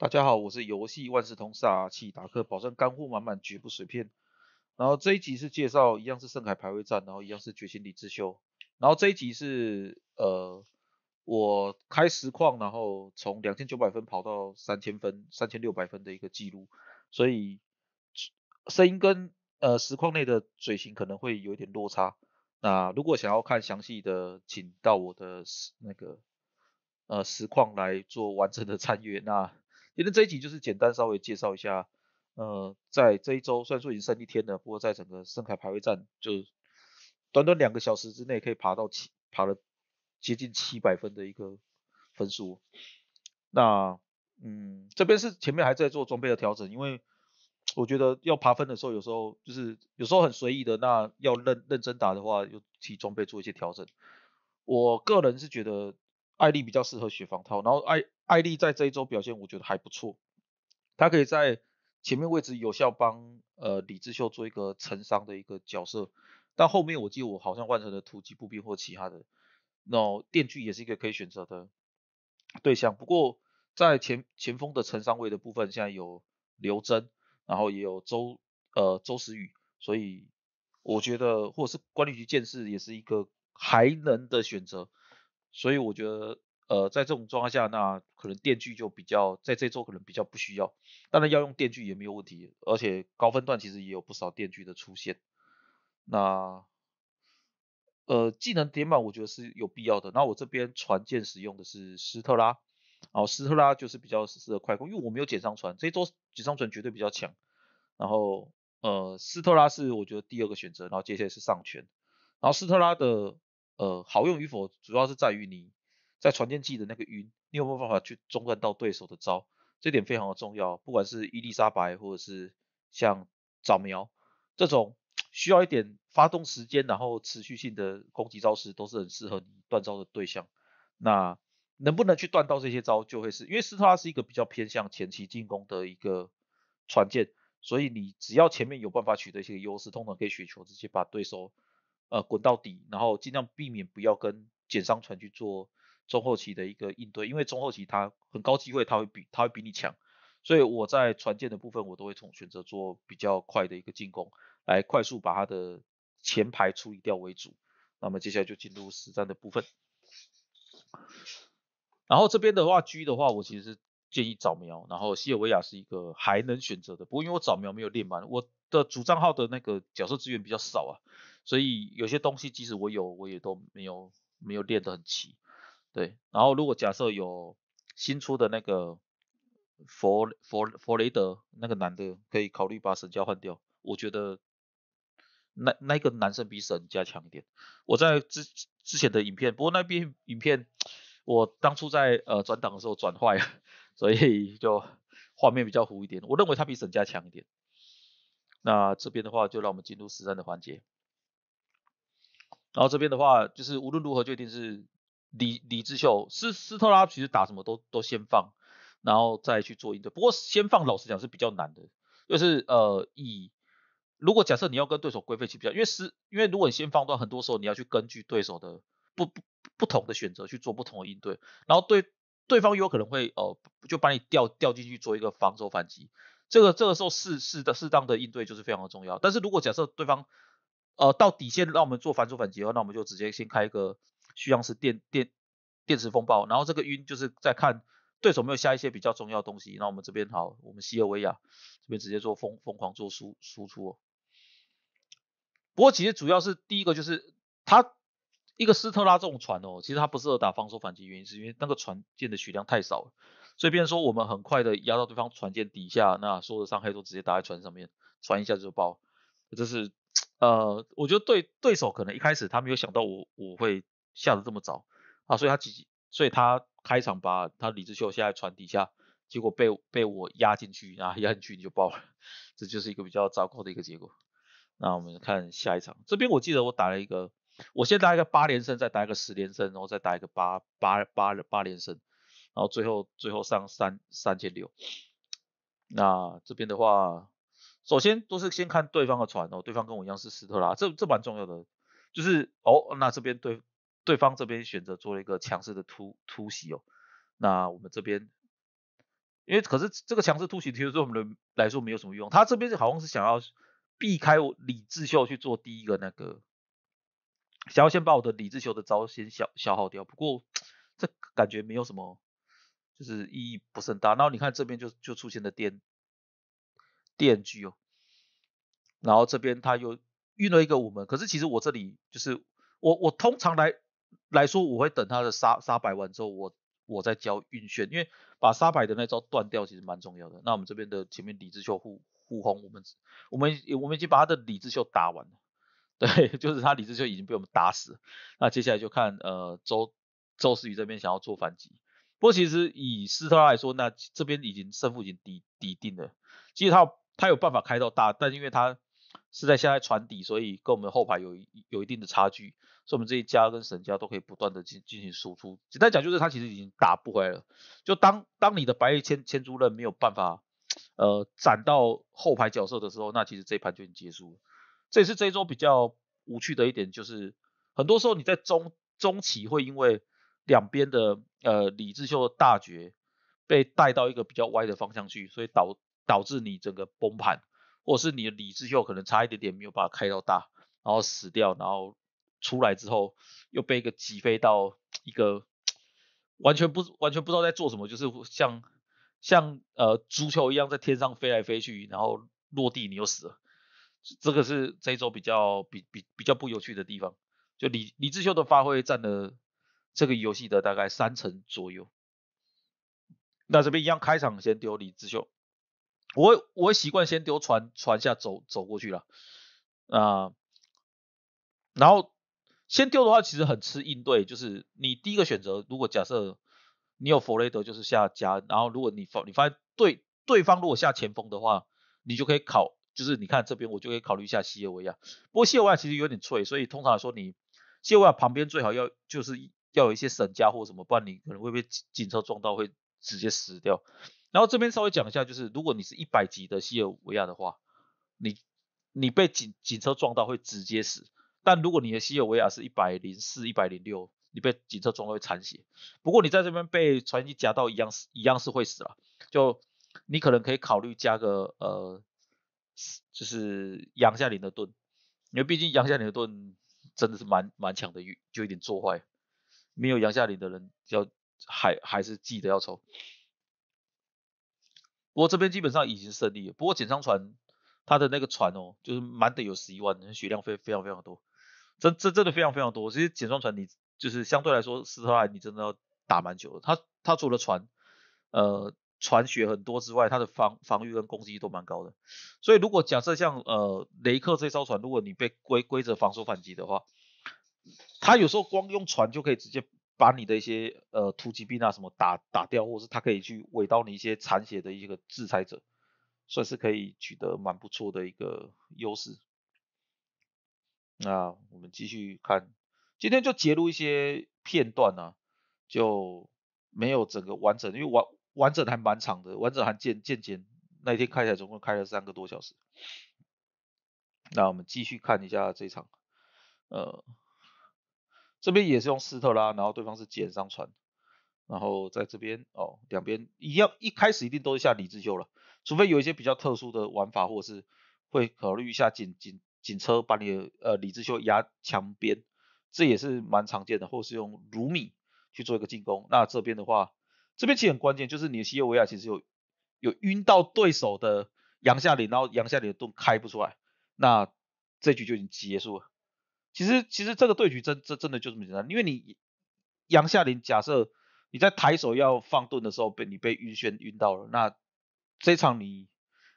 大家好，我是游戏万事通萨奇达克，保证干货满满，绝不水便。然后这一集是介绍一样是圣海排位战，然后一样是决心李智修。然后这一集是呃我开实况，然后从两千九百分跑到三千分，三千六百分的一个记录。所以声音跟呃实况内的嘴型可能会有一点落差。那如果想要看详细的，请到我的那个呃实况来做完整的 参阅。那今天这一集就是简单稍微介绍一下，呃，在这一周虽然说已经剩一天了，不过在整个深凯排位战就短短两个小时之内可以爬到七，爬了接近七百分的一个分数。那，嗯，这边是前面还在做装备的调整，因为我觉得要爬分的时候，有时候就是有时候很随意的，那要认认真打的话，就替装备做一些调整。我个人是觉得艾丽比较适合雪防套，然后艾。艾力在这一周表现我觉得还不错，他可以在前面位置有效帮呃李智秀做一个承伤的一个角色，但后面我记得我好像换成了突击步兵或其他的，那电锯也是一个可以选择的对象。不过在前前锋的承伤位的部分，现在有刘真，然后也有周呃周时雨，所以我觉得或者是管理局剑士也是一个还能的选择，所以我觉得。呃，在这种状况下，那可能电锯就比较在这周可能比较不需要，当然要用电锯也没有问题，而且高分段其实也有不少电锯的出现。那呃技能点满我觉得是有必要的。那我这边船舰使用的是斯特拉，然后斯特拉就是比较适合快攻，因为我没有减伤船，这一周减伤船绝对比较强。然后呃斯特拉是我觉得第二个选择，然后接下来是上拳。然后斯特拉的呃好用与否主要是在于你。在船舰系的那个晕，你有没有办法去中断到对手的招，这点非常的重要。不管是伊丽莎白，或者是像早苗这种 需要一点发动时间，然后持续性的攻击招式，都是很适合你断招的对象。那能不能去断到这些招，就会是因为斯特拉是一个比较偏向前期进攻的一个船舰，所以你只要前面有办法取得一些优势，通常可以雪球直接把对手呃滚到底，然后尽量避免不要跟减伤船去做。中后期的一个应对，因为中后期他很高机会他会比他会比你强，所以我在船舰的部分我都会从选择做比较快的一个进攻，来快速把他的前排处理掉为主。那么接下来就进入实战的部分。然后这边的话 G 的话我其实建议早瞄，然后西尔维亚是一个还能选择的，不过因为我早瞄没有练满，我的主账号的那个角色资源比较少啊，所以有些东西即使我有我也都没有没有练得很齐。对，然后如果假设有新出的那个佛佛佛雷德那个男的，可以考虑把沈家换掉。我觉得那那个男生比沈家强一点。我在之之前的影片，不过那边影片我当初在呃转档的时候转坏了，所以就画面比较糊一点。我认为他比沈家强一点。那这边的话，就让我们进入实战的环节。然后这边的话，就是无论如何决定是。李李智秀斯斯特拉其实打什么都都先放，然后再去做应对。不过先放老实讲是比较难的，就是呃以如果假设你要跟对手规费去比较，因为是因为如果你先放的话，很多时候你要去根据对手的不不不同的选择去做不同的应对，然后对对方有可能会呃就把你掉掉进去做一个防守反击。这个这个时候适适当的适当的应对就是非常的重要。但是如果假设对方呃到底线让我们做防守反击的话，那我们就直接先开一个。需要是电电电池风暴，然后这个晕就是在看对手没有下一些比较重要的东西。那我们这边好，我们西尔维亚这边直接做疯疯狂做输输出。不过其实主要是第一个就是他一个斯特拉这种船哦，其实它不适合打防守反击，原因是因为那个船舰的血量太少了，所以变成说我们很快的压到对方船舰底下，那所有的伤害都直接打在船上面，船一下就爆。这是呃，我觉得对对手可能一开始他没有想到我我会。下的这么早啊，所以他几，所以他开场把他李志秀下在船底下，结果被被我压进去，啊，压进去你就爆了，这就是一个比较糟糕的一个结果。那我们看下一场，这边我记得我打了一个，我先打一个八连胜，再打一个十连胜，然后再打一个八八八八连胜，然后最后最后上三三千六。那这边的话，首先都是先看对方的船哦，对方跟我一样是斯特拉，这这蛮重要的，就是哦，那这边对。对方这边选择做了一个强势的突突袭哦，那我们这边因为可是这个强势突袭，其实对我们的来说没有什么用。他这边好像是想要避开我李智秀去做第一个那个，想要先把我的李智秀的招先消消耗掉。不过这感觉没有什么，就是意义不是很大。然后你看这边就就出现了电电锯哦，然后这边他又运了一个我们，可是其实我这里就是我我通常来。来说，我会等他的杀杀摆完之后，我我再交晕眩，因为把杀摆的那招断掉其实蛮重要的。那我们这边的前面李智秀护护轰，我们我们我们已经把他的李智秀打完了，对，就是他李智秀已经被我们打死。那接下来就看呃周周思雨这边想要做反击，不过其实以斯特拉来说，那这边已经胜负已经底底定了。其实他他有办法开到大，但因为他是在现在船底，所以跟我们后排有有一定的差距。所以，我们这一家跟沈家都可以不断的进进行输出。简单讲，就是他其实已经打不回来了。就当当你的白玉千千珠刃没有办法，呃，斩到后排角色的时候，那其实这一盘就已经结束。了。这也是这一周比较无趣的一点，就是很多时候你在中中期会因为两边的呃李智秀的大绝被带到一个比较歪的方向去，所以导导致你整个崩盘，或是你的李智秀可能差一点点没有把它开到大，然后死掉，然后。出来之后又被一个挤飞到一个完全不完全不知道在做什么，就是像像呃足球一样在天上飞来飞去，然后落地你又死了，这个是这一周比较比比比较不有趣的地方。就李李智秀的发挥占了这个游戏的大概三成左右。那这边一样开场先丢李智秀，我我会习惯先丢传传下走走过去了啊，然后。先丢的话，其实很吃应对。就是你第一个选择，如果假设你有弗雷德，就是下家，然后如果你发你发现对对方如果下前锋的话，你就可以考，就是你看这边我就可以考虑一下西尔维亚。不过西尔维亚其实有点脆，所以通常来说，你西尔维亚旁边最好要就是要有一些神家或什么，不然你可能会被警警车撞到，会直接死掉。然后这边稍微讲一下，就是如果你是一百级的西尔维亚的话，你你被警警车撞到会直接死。但如果你的西尔维亚是一百零四、一百零六，你被警车撞会残血。不过你在这边被船机夹到一样是，一样是会死了。就你可能可以考虑加个呃，就是杨夏林的盾，因为毕竟杨夏林的盾真的是蛮蛮强的，就有点做坏。没有杨夏林的人要还还是记得要抽。不过这边基本上已经胜利。了。不过警商船他的那个船哦，就是满的有十一万血量，非非常非常多。真真真的非常非常多。其实简装船你就是相对来说，斯特拉你真的要打蛮久的。它它除了船，呃，船血很多之外，它的防防御跟攻击都蛮高的。所以如果假设像呃雷克这艘船，如果你被规规则防守反击的话，它有时候光用船就可以直接把你的一些呃突击兵啊什么打打掉，或者是它可以去尾刀你一些残血的一个制裁者，算是可以取得蛮不错的一个优势。那我们继续看，今天就截录一些片段呢，就没有整个完整，因为完完整还蛮长的，完整还渐渐渐。那一天开起来总共开了三个多小时。那我们继续看一下这场，呃，这边也是用斯特拉，然后对方是剪上传，然后在这边哦，两边一样，一开始一定都是下李智秀了，除非有一些比较特殊的玩法，或者是会考虑一下紧紧警车把你的呃李智秀压墙边，这也是蛮常见的，或是用卢米去做一个进攻。那这边的话，这边其实很关键，就是你的西欧维亚其实有有晕到对手的杨夏林，然后杨夏林的盾开不出来，那这局就已经结束了。其实其实这个对局真真真的就这么简单，因为你杨夏林假设你在抬手要放盾的时候被你被晕眩晕到了，那这场你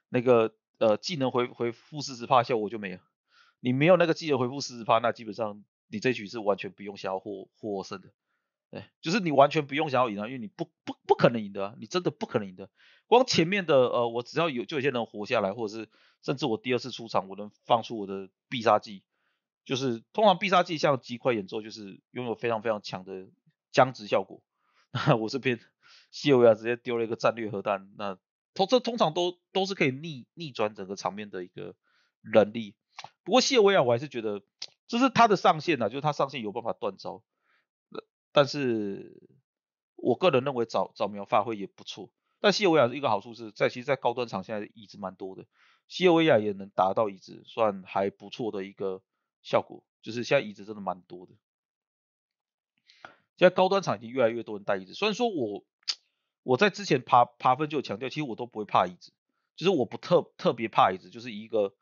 那个呃技能回回复四十怕效果就没了。你没有那个技能回复四十趴，那基本上你这局是完全不用想要获获胜的，哎，就是你完全不用想要赢啊，因为你不不不可能赢的，你真的不可能赢的。光前面的呃，我只要有就有些人活下来，或者是甚至我第二次出场，我能放出我的必杀技，就是通常必杀技像极快演奏就是拥有非常非常强的僵直效果。那我这边西欧亚直接丢了一个战略核弹，那通这通常都都是可以逆逆转整个场面的一个能力。不过谢维亚我还是觉得，就是他的上限啊，就是他上限有办法断招。但是，我个人认为早早苗发挥也不错。但谢维亚一个好处是在其实，在高端场现在椅子蛮多的，谢维亚也能达到椅子，算还不错的一个效果。就是现在椅子真的蛮多的，现在高端场已经越来越多人带椅子。虽然说我我在之前爬爬分就有强调，其实我都不会怕椅子，就是我不特特别怕椅子，就是一个。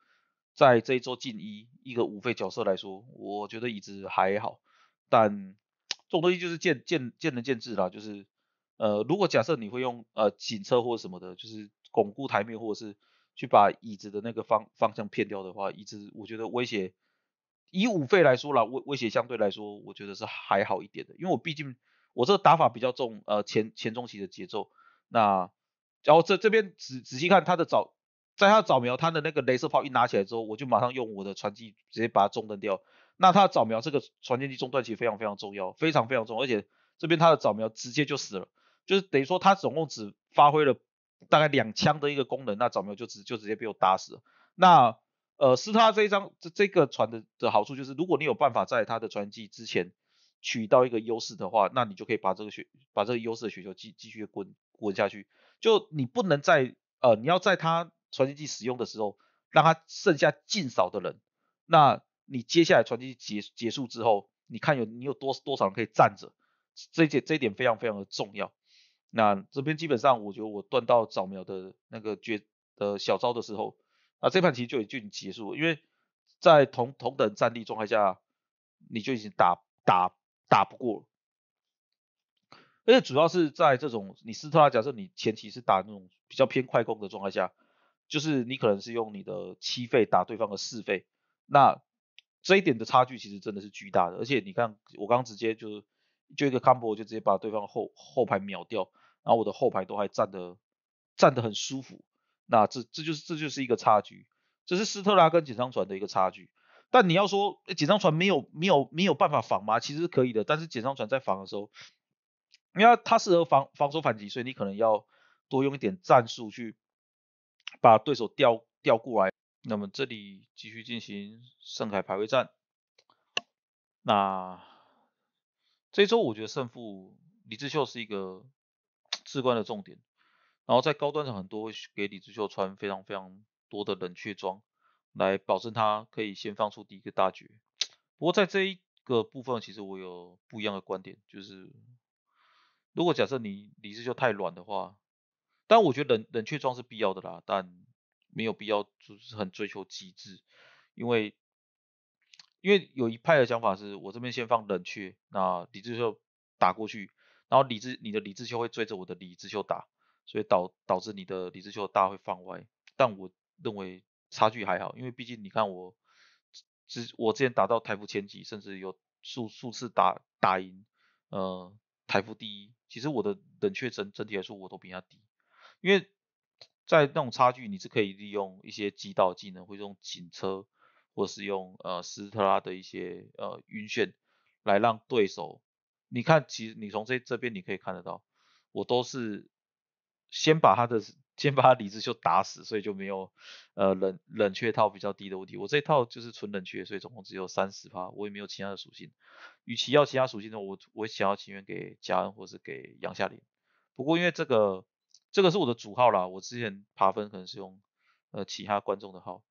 在这一周进一一个五费角色来说，我觉得椅子还好，但这种东西就是见见见仁见智啦。就是呃，如果假设你会用呃警车或者什么的，就是巩固台面或者是去把椅子的那个方方向骗掉的话，椅子我觉得威胁以五费来说啦，威威胁相对来说我觉得是还好一点的，因为我毕竟我这打法比较重，呃前前中期的节奏，那然后这这边仔仔细看他的早。在他早苗，他的那个镭射炮一拿起来之后，我就马上用我的船机直接把它中断掉。那他早苗这个船电机中断其实非常非常重要，非常非常重要。而且这边他的早苗直接就死了，就是等于说他总共只发挥了大概两枪的一个功能，那早苗就直就直接被我打死了。那呃是他这一张这这个船的的好处就是，如果你有办法在他的船机之前取到一个优势的话，那你就可以把这个雪把这个优势的雪球继继续滚滚下去。就你不能在呃你要在他传击技使用的时候，让他剩下尽少的人，那你接下来传击技结结束之后，你看有你有多多少人可以站着，这点这一点非常非常的重要。那这边基本上，我觉得我断到早苗的那个绝的小招的时候，那这盘棋就就已经结束，了，因为在同同等战力状态下，你就已经打打打不过了。而且主要是在这种你斯特拉，假设你前期是打那种比较偏快攻的状态下。就是你可能是用你的七费打对方的四费，那这一点的差距其实真的是巨大的。而且你看，我刚刚直接就是就一个 combo 就直接把对方后后排秒掉，然后我的后排都还站的站的很舒服。那这这就是这就是一个差距，这是斯特拉跟紧张船的一个差距。但你要说紧张船没有没有没有办法防吗？其实是可以的，但是紧张船在防的时候，因为它适合防防守反击，所以你可能要多用一点战术去。把对手调调过来，那么这里继续进行上凯排位战。那这周我觉得胜负李智秀是一个至关的重点，然后在高端场很多会给李智秀穿非常非常多的冷却装，来保证他可以先放出第一个大绝。不过在这一个部分，其实我有不一样的观点，就是如果假设你李智秀太软的话。但我觉得冷冷却装是必要的啦，但没有必要就是很追求极致，因为因为有一派的想法是我这边先放冷却，那李智秀打过去，然后李智你的李智秀会追着我的李智秀打，所以导导致你的李智秀大会放歪。但我认为差距还好，因为毕竟你看我之我之前打到台服前几，甚至有数数次打打赢呃台服第一，其实我的冷却整整体来说我都比他低。因为在那种差距，你是可以利用一些击倒技能，或者用警车，或是用呃斯特拉的一些呃晕眩，来让对手。你看，其实你从这这边你可以看得到，我都是先把他的 先把他李智秀打死，所以就没有呃冷冷却套比较低的问题。我这套就是纯冷却，所以总共只有三十趴，我也没有其他的属性。与其要其他属性呢，我我想要情愿给加恩，或是给杨夏林。不过因为这个。这个是我的主号啦，我之前爬分可能是用呃其他观众的号。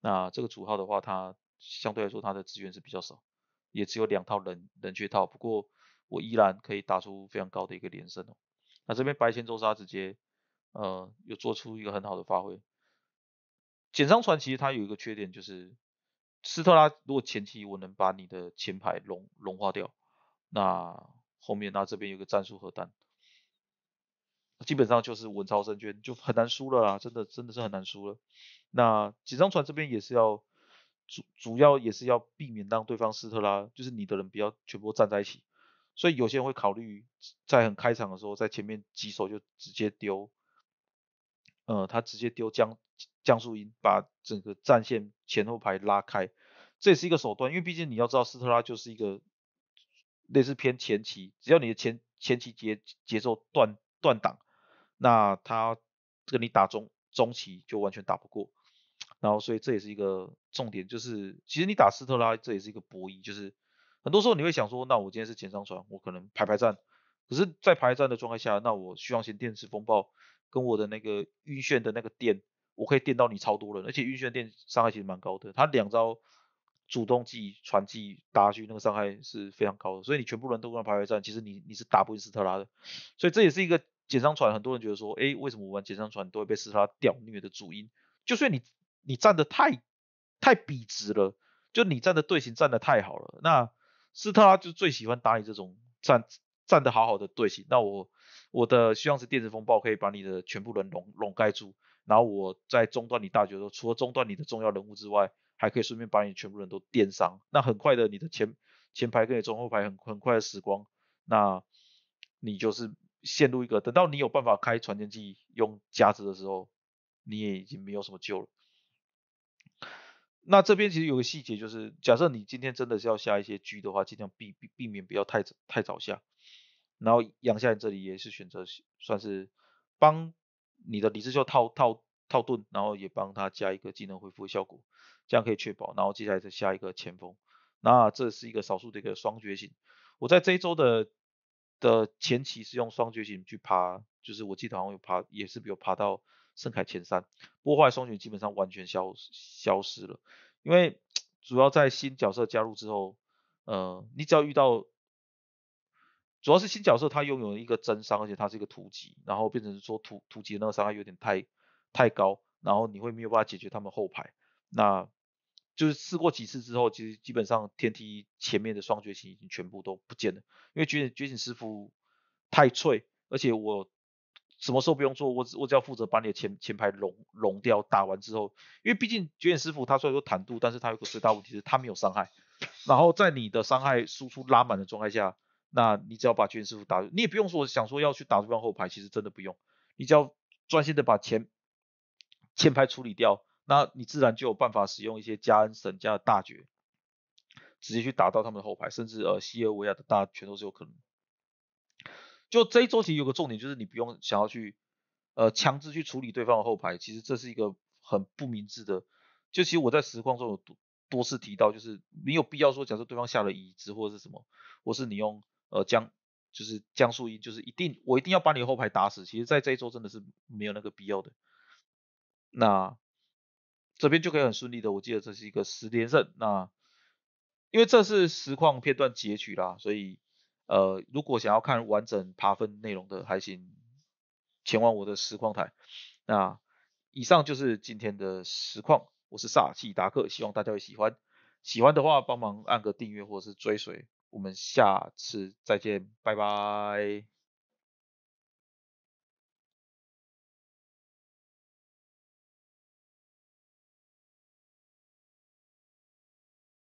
那这个主号的话，它相对来说它的资源是比较少，也只有两套冷冷却套，不过我依然可以打出非常高的一个连胜哦。那这边白千周杀直接，呃，有做出一个很好的发挥。简伤船其实它有一个缺点就是，斯特拉如果前期我能把你的前排融融化掉，那后面那这边有个战术核弹。基本上就是稳操胜券，就很难输了啦，真的真的是很难输了。那几张船这边也是要主主要也是要避免让对方斯特拉，就是你的人不要全部站在一起。所以有些人会考虑在很开场的时候，在前面几手就直接丢，呃，他直接丢江江苏英，把整个战线前后排拉开，这也是一个手段，因为毕竟你要知道斯特拉就是一个类似偏前期，只要你的前前期节节奏断断档。那他跟你打中中期就完全打不过，然后所以这也是一个重点，就是其实你打斯特拉这也是一个博弈，就是很多时候你会想说，那我今天是前上船，我可能排排站，可是，在排站战的状态下，那我虚妄型电池风暴跟我的那个晕眩的那个电，我可以电到你超多人，而且晕眩电伤害其实蛮高的，他两招主动技、传技打去那个伤害是非常高的，所以你全部人都跟他排排战，其实你你是打不赢斯特拉的，所以这也是一个。减伤船很多人觉得说，哎，为什么我玩减伤船都会被斯特拉吊虐的主因，就算你你站的太太笔直了，就你站的队形站的太好了，那斯特拉就最喜欢打你这种站站的好好的队形。那我我的希望是电子风暴可以把你的全部人笼笼盖住，然后我在中断你大的时候，除了中断你的重要人物之外，还可以顺便把你全部人都电伤。那很快的，你的前前排跟你中后排很很快的时光，那你就是。陷入一个，等到你有办法开传真机用夹子的时候，你也已经没有什么救了。那这边其实有个细节就是，假设你今天真的是要下一些狙的话，尽量避避避免不要太太早下。然后杨夏你这里也是选择算是帮你的李智秀套套套盾，然后也帮他加一个技能恢复效果，这样可以确保，然后接下来再下一个前锋。那这是一个少数的一个双觉醒。我在这一周的。的前期是用双觉醒去爬，就是我记得好像有爬，也是比如爬到圣凯前三，破坏双觉醒基本上完全消消失了，因为主要在新角色加入之后，嗯，你只要遇到，主要是新角色他拥有一个增伤，而且他是一个突击，然后变成说突突的那个伤害有点太太高，然后你会没有办法解决他们后排，那。就是试过几次之后，其实基本上天梯前面的双觉醒已经全部都不见了，因为觉醒觉醒师傅太脆，而且我什么时候不用做，我只我只要负责把你的前前排融融掉，打完之后，因为毕竟觉醒师傅他虽然说坦度，但是他有个最大问题是，他没有伤害。然后在你的伤害输出拉满的状态下，那你只要把觉醒师傅打，你也不用说想说要去打对方后排，其实真的不用，你只要专心的把前前排处理掉。那你自然就有办法使用一些加恩神加的大绝，直接去打到他们的后排，甚至呃西尔维亚的大全都是有可能。就这一周其实有个重点，就是你不用想要去呃强制去处理对方的后排，其实这是一个很不明智的。就其实我在实况中有多多次提到，就是没有必要说假设对方下了椅子或者是什么，或是你用呃江就是江树英，就是一定我一定要把你后排打死，其实在这一周真的是没有那个必要的。那。这边就可以很顺利的，我记得这是一个十连胜。那因为这是实况片段截取啦，所以呃，如果想要看完整爬分内容的，还请前往我的实况台。那以上就是今天的实况，我是煞气达克，希望大家会喜欢。喜欢的话帮忙按个订阅或者是追随，我们下次再见，拜拜。